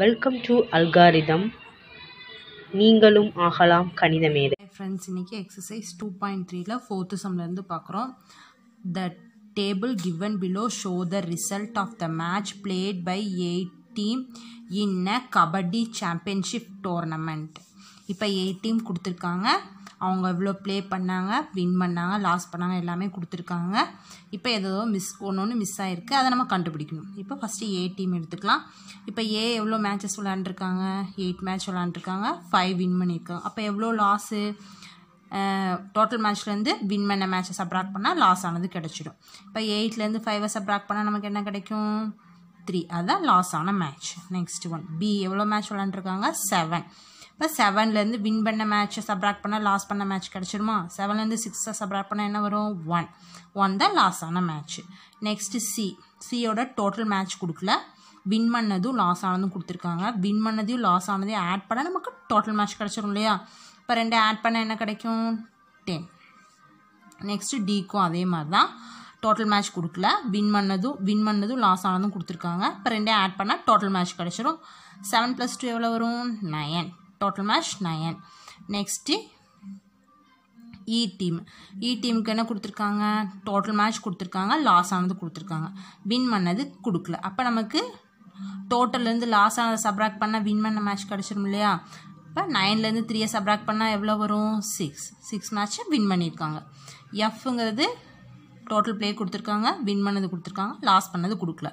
Welcome to algorithm நீங்களும் ஆகலாம் கணித மேதை ஃப்ரெண்ட்ஸ் இன்றைக்கி எக்ஸசைஸ் டூ பாயிண்ட் த்ரீல ஃபோர்த்து சம்லேருந்து பார்க்குறோம் the table given below show the result of the match played by eight team in a kabaddi championship tournament இப்போ எயிட் டீம் கொடுத்துருக்காங்க அவங்க எவ்வளோ ப்ளே பண்ணாங்க வின் பண்ணாங்க லாஸ் பண்ணாங்க எல்லாமே கொடுத்துருக்காங்க இப்போ ஏதோ மிஸ் ஒன்று ஒன்று மிஸ் ஆகிருக்கு அதை நம்ம கண்டுபிடிக்கணும் இப்போ ஃபஸ்ட்டு ஏ டீம் எடுத்துக்கலாம் இப்போ ஏ எவ்வளோ மேட்சஸ் விளாண்டுருக்காங்க எயிட் மேட்ச் விளாண்டுருக்காங்க ஃபைவ் வின் பண்ணியிருக்காங்க அப்போ எவ்வளோ லாஸு டோட்டல் மேட்ச்லேருந்து வின் பண்ண மேட்சை சப்ராக்ட் பண்ணால் லாஸ் ஆனது கிடச்சிடும் இப்போ எயிட்லேருந்து ஃபைவை சப்ராக்ட் பண்ணால் நமக்கு என்ன கிடைக்கும் த்ரீ அதுதான் லாஸ் ஆன மேட்ச் நெக்ஸ்ட் ஒன் பி எவ்வளோ மேட்ச் விளாண்டுருக்காங்க செவன் இப்போ செவன்லேருந்து வின் பண்ண மேட்ச்சை சப்ராக்ட் பண்ணால் லாஸ் பண்ண மேட்ச் கிடச்சிருமா செவன்லேருந்து சிக்ஸை சப்ராக்ட் பண்ணால் என்ன வரும் ஒன் ஒன் தான் லாஸ் ஆன மேட்ச்சு நெக்ஸ்ட்டு சி சியோட டோட்டல் மேட்ச் கொடுக்கல வின் பண்ணதும் லாஸ் ஆனதும் கொடுத்துருக்காங்க வின் பண்ணதையும் லாஸ் ஆனதையும் ஆட் பண்ணால் நமக்கு டோட்டல் மேட்ச் கிடச்சிரும் இல்லையா இப்போ ரெண்டு ஆட் பண்ணால் என்ன கிடைக்கும் டென் நெக்ஸ்ட்டு டிக்கும் அதே மாதிரி தான் டோட்டல் மேட்ச் கொடுக்கல வின் பண்ணதும் வின் பண்ணதும் லாஸ் ஆனதும் கொடுத்துருக்காங்க இப்போ ரெண்டே ஆட் பண்ணால் டோட்டல் மேட்ச் கிடச்சிரும் செவன் ப்ளஸ் டூ எவ்வளோ வரும் nine total match nine next E team E டீமுக்கு என்ன கொடுத்துருக்காங்க டோட்டல் மேட்ச் கொடுத்துருக்காங்க லாஸ் ஆனது கொடுத்துருக்காங்க வின் பண்ணது கொடுக்கல அப்போ நமக்கு டோட்டல்லேருந்து லாஸ் ஆனதை சப்ராக்ட் பண்ணால் வின் பண்ண மேட்ச் கிடச்சிரும் இல்லையா இப்போ நைன்லேருந்து த்ரீயை சப்ராக்ட் பண்ணால் எவ்வளோ வரும் சிக்ஸ் சிக்ஸ் மேட்ச்சை வின் பண்ணியிருக்காங்க எஃப்ங்கிறது டோட்டல் ப்ளே கொடுத்துருக்காங்க வின் பண்ணது கொடுத்துருக்காங்க லாஸ் பண்ணது கொடுக்கல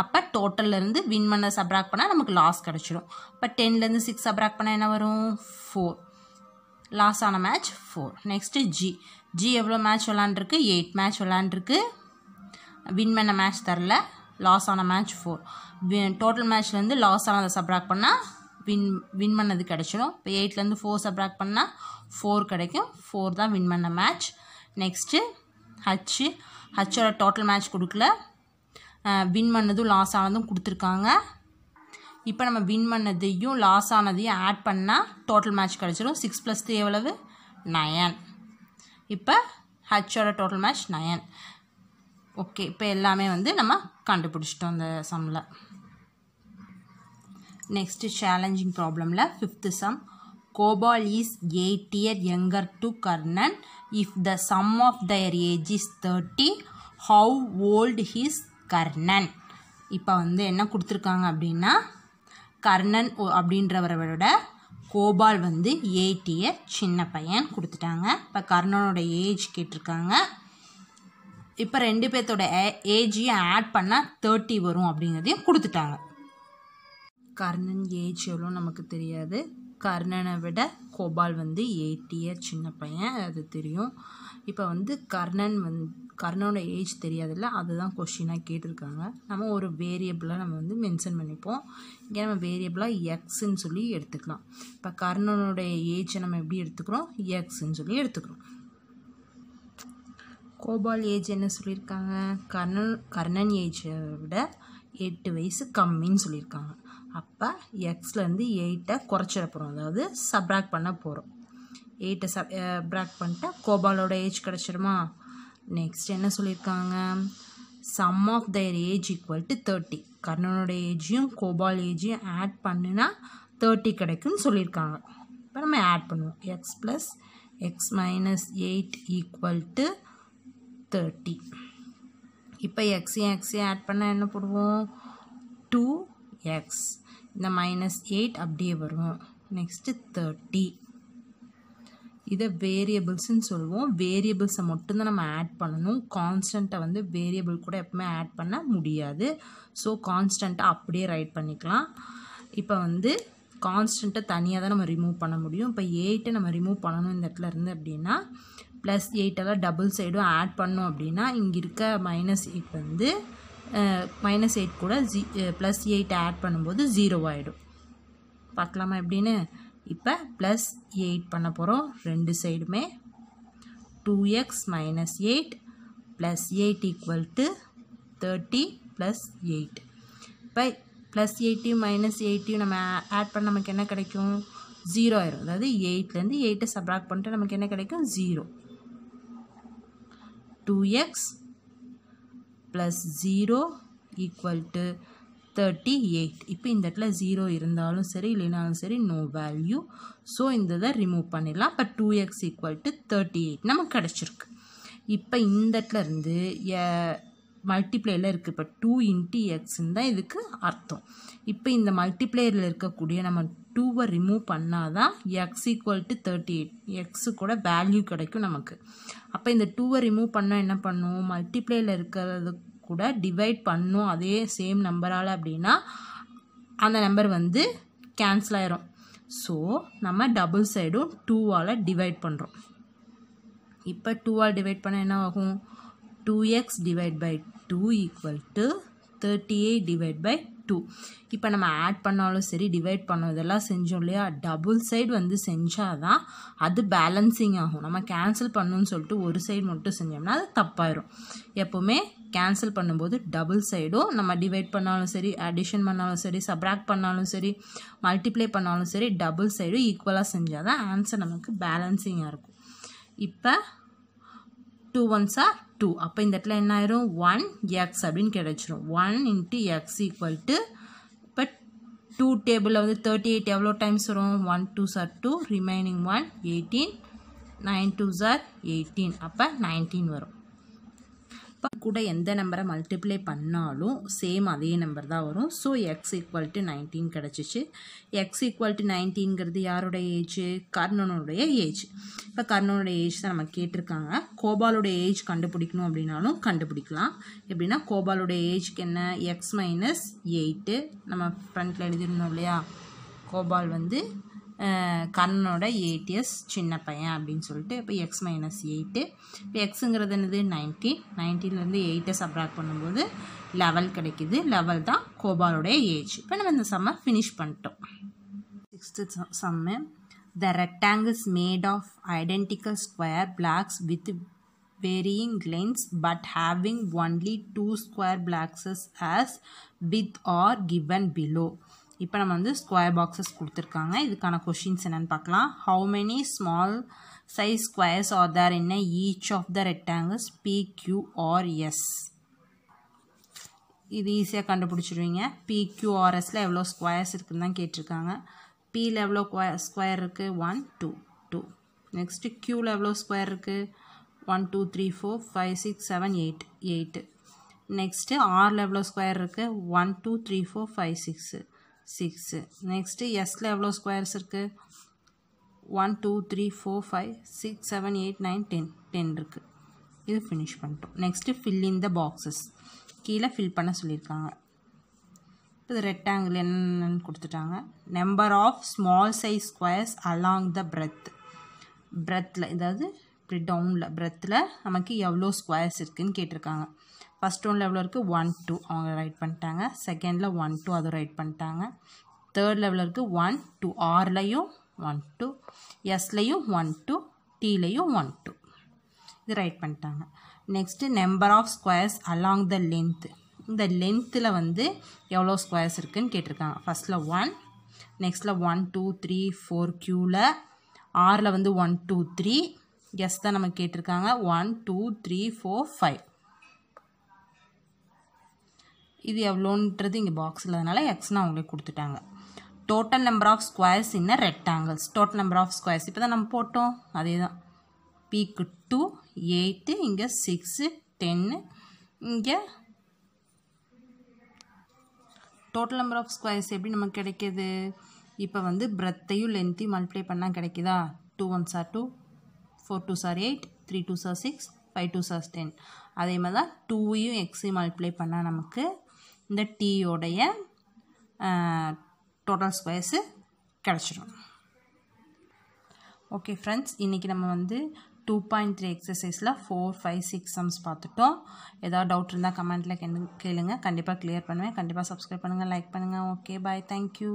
அப்போ டோட்டல்லேருந்து வின் பண்ண சப்ராக் பண்ணால் நமக்கு லாஸ் கிடச்சிடும் இப்போ டென்லேருந்து சிக்ஸ் சப்ராக் பண்ணால் என்ன வரும் ஃபோர் லாஸ் ஆன match four next G G எவ்வளோ மேட்ச் விளாண்டுருக்கு எயிட் மேட்ச் விளாண்டுருக்கு வின் பண்ண மேட்ச் தரல லாஸ் ஆன மேட்ச் ஃபோர் டோட்டல் மேட்ச்லேருந்து லாஸ் ஆனதை சப்ராக் பண்ணால் வின் வின் பண்ணது கிடச்சிடும் இப்போ எயிட்லேருந்து ஃபோர் சப்ராக் பண்ணால் ஃபோர் கிடைக்கும் ஃபோர் தான் வின் பண்ண மேட்ச் நெக்ஸ்ட்டு ஹச்சு ஹச்சோட டோட்டல் மேட்ச் கொடுக்கல வின் பண்ணதும் லாஸ் ஆனதும் கொடுத்துருக்காங்க இப்போ நம்ம வின் பண்ணதையும் லாஸ் ஆனதையும் ஆட் பண்ணால் டோட்டல் மேட்ச் கிடச்சிடும் சிக்ஸ் ப்ளஸ் த்ரீ எவ்வளவு நயன் இப்போ ஹச்சோட டோட்டல் மேட்ச் நயன் ஓகே இப்போ எல்லாமே வந்து நம்ம கண்டுபிடிச்சிட்டோம் அந்த சம்மில் நெக்ஸ்ட்டு சேலஞ்சிங் ப்ராப்ளமில் fifth sum Kobal is 8 year younger to Karnan. If the sum of their age is 30, how old is Karnan? இப்போ வந்து என்ன கொடுத்துருக்காங்க அப்படின்னா கர்ணன் அப்படின்றவரோட கோபால் வந்து எயிட் இயர் சின்ன பையன் கொடுத்துட்டாங்க இப்போ கர்ணனோட ஏஜ் கேட்டிருக்காங்க இப்போ ரெண்டு பேர்த்தோட ஏஜையும் ஆட் பண்ணால் தேர்ட்டி வரும் அப்படிங்கிறதையும் கொடுத்துட்டாங்க கர்ணன் ஏஜ் எவ்வளோ நமக்கு தெரியாது கர்ணனை விட கோபால் வந்து எயிட்டிய சின்ன பையன் அது தெரியும் இப்போ வந்து கர்ணன் வந் கர்ணனோட ஏஜ் தெரியாதுல்ல அதுதான் கொஷினாக கேட்டிருக்காங்க நம்ம ஒரு வேரியபிளாக நம்ம வந்து மென்ஷன் பண்ணிப்போம் இங்கே நம்ம வேரியபிளாக எக்ஸ்ன்னு சொல்லி எடுத்துக்கலாம் இப்போ கர்ணனுடைய ஏஜை நம்ம எப்படி எடுத்துக்கிறோம் எக்ஸ்ன்னு சொல்லி எடுத்துக்கிறோம் கோபால் ஏஜ் என்ன சொல்லியிருக்காங்க கர்ணன் கர்ணன் ஏஜை விட எட்டு வயசு கம்மின்னு சொல்லியிருக்காங்க அப்போ எக்ஸ்லேருந்து எயிட்டை குறைச்சிட போகிறோம் அதாவது சப்ராக் பண்ண போகிறோம் எயிட்டை சப் ப்ராக் பண்ணிட்டு கோபாலோட ஏஜ் கிடச்சிருமா நெக்ஸ்ட் என்ன சொல்லியிருக்காங்க sum of their age equal to thirty கர்ணனோட ஏஜையும் கோபால் ஏஜையும் ஆட் பண்ணுனா தேர்ட்டி கிடைக்குன்னு சொல்லியிருக்காங்க இப்போ நம்ம ஆட் பண்ணுவோம் X plus X minus eight equal to thirty இப்போ எக்ஸையும் எக்ஸையும் ஆட் பண்ணால் என்ன போடுவோம் டூ எக்ஸ் இந்த மைனஸ் எயிட் அப்படியே வரும் நெக்ஸ்ட்டு தேர்ட்டி இதை வேரியபிள்ஸ்ன்னு சொல்லுவோம் வேரியபிள்ஸை மட்டும்தான் நம்ம ஆட் பண்ணணும் கான்ஸ்டண்ட்டை வந்து வேரியபிள் கூட எப்பவுமே ஆட் பண்ண முடியாது ஸோ கான்ஸ்டண்ட்டை அப்படியே ரைட் பண்ணிக்கலாம் இப்போ வந்து கான்ஸ்டண்ட்டை தனியாக தான் நம்ம ரிமூவ் பண்ண முடியும் இப்போ எயிட்டை நம்ம ரிமூவ் பண்ணணும் இந்த இடத்துல இருந்து அப்படின்னா ப்ளஸ் எயிட்டெல்லாம் டபுள் சைடும் ஆட் பண்ணோம் அப்படின்னா இங்கே இருக்க மைனஸ் எயிட் வந்து மைனஸ் எயிட் கூட ஜி ப்ளஸ் எயிட் ஆட் பண்ணும்போது ஜீரோ ஆகிடும் பார்க்கலாமா எப்படின்னு இப்போ ப்ளஸ் எயிட் பண்ண போகிறோம் ரெண்டு சைடுமே two X minus eight plus eight equal to thirty plus eight இப்போ ப்ளஸ் எயிட்டியும் மைனஸ் எயிட்டியும் நம்ம ஆட் பண்ண நமக்கு என்ன கிடைக்கும் ஜீரோ ஆயிரும் அதாவது எயிட்லேருந்து எயிட்டை சப்ராக்ட் பண்ணிட்டு நமக்கு என்ன கிடைக்கும் zero two x plus zero equal to thirty eight இப்போ இந்த இடத்துல ஜீரோ இருந்தாலும் சரி இல்லைனாலும் சரி நோ வேல்யூ ஸோ இந்த இதை ரிமூவ் பண்ணிடலாம் இப்போ two x equal to thirty eight நமக்கு கிடச்சிருக்கு இப்போ இந்த இடத்துல இருந்து மல்டிப்ளேயில் இருக்குது இப்போ டூ இன்டி எக்ஸ்ன்னு தான் இதுக்கு அர்த்தம் இப்போ இந்த மல்டிப்ளேயரில் இருக்கக்கூடிய நம்ம டூவை ரிமூவ் பண்ணால் தான் x equal to thirty eight x கூட வேல்யூ கிடைக்கும் நமக்கு அப்போ இந்த டூவை ரிமூவ் பண்ணால் என்ன பண்ணும் மல்டிப்ளேயில் இருக்கிறது கூட டிவைட் பண்ணும் அதே சேம் நம்பரால் அப்படின்னா அந்த நம்பர் வந்து கேன்சல் ஆயிரும் ஸோ நம்ம டபுள் சைடும் டூவால் டிவைட் பண்ணுறோம் இப்போ டூவால் டிவைட் பண்ணால் என்ன ஆகும் two x divide by two equal to thirty eight divide by two இப்போ நம்ம ஆட் பண்ணாலும் சரி டிவைட் பண்ணதெல்லாம் செஞ்சோம் இல்லையா டபுள் சைடு வந்து செஞ்சால் தான் அது பேலன்சிங் ஆகும் நம்ம கேன்சல் பண்ணணும்னு சொல்லிட்டு ஒரு சைடு மட்டும் செஞ்சோம்னா அது தப்பாயிரும் எப்போவுமே கேன்சல் பண்ணும்போது டபுள் சைடும் நம்ம டிவைட் பண்ணாலும் சரி அடிஷன் பண்ணாலும் சரி சப்ராக்ட் பண்ணாலும் சரி மல்டிப்ளை பண்ணாலும் சரி டபுள் சைடும் ஈக்குவலாக செஞ்சால் தான் ஆன்சர் நமக்கு பேலன்சிங்காக இருக்கும் இப்போ டூ ஒன்ஸாக டூ அப்போ இந்த இடத்துல என்ன ஆயிரும் ஒன் எக்ஸ் அப்படின்னு கிடச்சிரும் one into x equal to இப்போ டூ டேபிளில் வந்து தேர்ட்டி எயிட் எவ்வளோ டைம்ஸ் வரும் one two's are two remaining one eighteen nine two's are eighteen அப்போ நைன்டீன் வரும் கூட எந்த நம்பரை மல்டிப்ளை பண்ணாலும் சேம் அதே நம்பர் தான் வரும் so x equal to nineteen கிடச்சிச்சு எக்ஸ் ஈக்குவல் டு நைன்டீன்கிறது யாருடைய ஏஜ் கர்ணனுடைய ஏஜ் இப்போ கர்ணனுடைய ஏஜ் தான் நம்ம கேட்டிருக்காங்க கோபாலுடைய ஏஜ் கண்டுபிடிக்கணும் அப்படின்னாலும் கண்டுபிடிக்கலாம் எப்படின்னா கோபாலுடைய ஏஜ்க்கு என்ன எக்ஸ் மைனஸ் எயிட்டு நம்ம ஃப்ரண்ட்டில் எழுதியிருந்தோம் இல்லையா கோபால் வந்து கண்ணோட ஏடிஎஸ் சின்ன பையன் அப்படின்னு சொல்லிட்டு இப்போ எக்ஸ் மைனஸ் எயிட்டு இப்போ எக்ஸுங்கிறது என்னது நைன்டீன் நைன்டீன்லேருந்து எயிட்டை சப்ராக்ட் பண்ணும்போது லெவல் கிடைக்கிது லெவல் தான் கோபாலுடைய ஏஜ் இப்போ நம்ம இந்த சம்மை ஃபினிஷ் பண்ணிட்டோம் sixth sum the rectangles made of identical square blocks with varying lengths but having only two square boxes as with are given below இப்போ நம்ம வந்து ஸ்கொயர் பாக்ஸஸ் கொடுத்துருக்காங்க இதுக்கான கொஷின்ஸ் என்னென்னு பார்க்கலாம் how many small size squares are there என்ன each of the rectangles P Q R S இது ஈஸியாக கண்டுபிடிச்சிடுவீங்க பிக்யூஆர்எஸில் எவ்வளோ ஸ்கொயர்ஸ் இருக்குதுன்னு தான் கேட்டிருக்காங்க பியில் எவ்வளோ ஸ்கொயர் இருக்குது ஒன் டூ டூ நெக்ஸ்ட்டு க்யூவில் எவ்வளோ ஸ்கொயர் இருக்குது one two three four five six seven eight eight next ஆரில் எவ்வளோ ஸ்கொயர் இருக்குது one two three four five six six next எஸ்ஸில் எவ்வளோ ஸ்கொயர்ஸ் இருக்குது one two three four five six seven eight nine ten ten இருக்குது இது finish பண்ணிட்டோம் next fill in the boxes கீழே ஃபில் பண்ண சொல்லியிருக்காங்க இப்போ ரெக்டாங்கிள் என்னென்னு கொடுத்துட்டாங்க number of small size squares along the breadth பிரெத்தில் இதாவது அடுத்து டவுனில் பிரெத்தில் நமக்கு எவ்வளோ ஸ்கொயர்ஸ் இருக்குதுன்னு கேட்டிருக்காங்க ஃபஸ்ட் ஒன் எவ்வளோ இருக்குது ஒன் டூ அவங்க ரைட் பண்ணிட்டாங்க செகண்டில் ஒன் டூ அதுவும் ரைட் பண்ணிட்டாங்க தேர்ட் லெவலில் இருக்குது ஒன் டூ ஆர்லையும் ஒன் டூ எஸ்லேயும் ஒன் டூ டீலையும் ஒன் டூ இது ரைட் பண்ணிட்டாங்க next number of squares along the length இந்த லென்த்தில் வந்து எவ்வளோ ஸ்கொயர்ஸ் இருக்குதுன்னு கேட்டிருக்காங்க ஃபஸ்ட்டில் ஒன் நெக்ஸ்ட்டில் ஒன் டூ த்ரீ ஃபோர் க்யூவில் ஆறில் வந்து ஒன் டூ த்ரீ கெஸ் தான் நமக்கு கேட்டிருக்காங்க one two three four five இது எவ்வளோன்றது இங்கே பாக்ஸில் அதனால் எக்ஸ்னால் அவங்களே கொடுத்துட்டாங்க total number of squares in rectangles total number of squares இப்போ தான் நம்ம போட்டோம் அதே தான் பீக்கு டூ எயிட்டு இங்கே சிக்ஸு டென்னு இங்கே டோட்டல் நம்பர் ஆஃப் ஸ்கொயர்ஸ் எப்படி நமக்கு கிடைக்கிது இப்போ வந்து பிரத்தையும் லென்த்தையும் மல்டிப்ளை பண்ணால் கிடைக்குதா two ones are two four two's are eight three two's are six five two's are ten அதே மாதிரி தான் டூவையும் எக்ஸை மல்டிப்ளை பண்ணால் நமக்கு இந்த டீயோடைய டோட்டல் ஸ்கொயர்ஸு கிடச்சிடும் ஓகே ஃப்ரெண்ட்ஸ் இன்றைக்கி நம்ம வந்து டூ பாயிண்ட் த்ரீ எக்ஸசைஸில் ஃபோர் ஃபைவ் சிக்ஸ் சம்ஸ் பார்த்துட்டோம் ஏதாவது டவுட் இருந்தால் கமெண்ட்டில் கேளுங்க கண்டிப்பாக கிளியர் பண்ணுவேன் கண்டிப்பாக சப்ஸ்கிரைப் பண்ணுங்கள் லைக் பண்ணுங்கள் ஓகே பாய் தேங்க்யூ